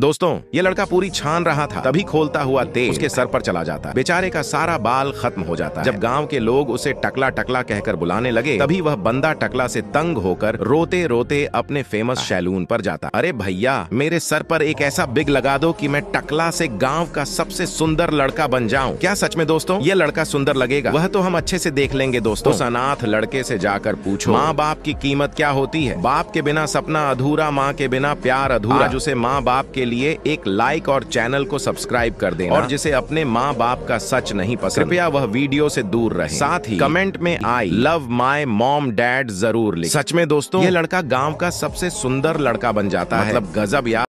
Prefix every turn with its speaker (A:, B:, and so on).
A: दोस्तों ये लड़का पूरी छान रहा था तभी खोलता हुआ तेज उसके सर पर चला जाता बेचारे का सारा बाल खत्म हो जाता जब गांव के लोग उसे टकला टकला कहकर बुलाने लगे तभी वह बंदा टकला से तंग होकर रोते रोते अपने फेमस सैलून पर जाता अरे भैया मेरे सर पर एक ऐसा बिग लगा दो कि मैं टकला से गाँव का सबसे सुंदर लड़का बन जाऊं क्या सच में दोस्तों ये लड़का सुंदर लगेगा वह तो हम अच्छे से देख लेंगे दोस्तों सनाथ अनाथ लड़के से जाकर पूछो माँ बाप की कीमत क्या होती है बाप के बिना सपना अधूरा माँ के बिना प्यार अधूरा जिसे माँ बाप के लिए एक लाइक और चैनल को सब्सक्राइब कर देना और जिसे अपने माँ बाप का सच नहीं पसंद कृपया वह वीडियो से दूर रहे साथ ही कमेंट में I love my mom dad जरूर लिख सच में दोस्तों ये लड़का गाँव का सबसे सुंदर लड़का बन जाता मतलब है मतलब गजब यार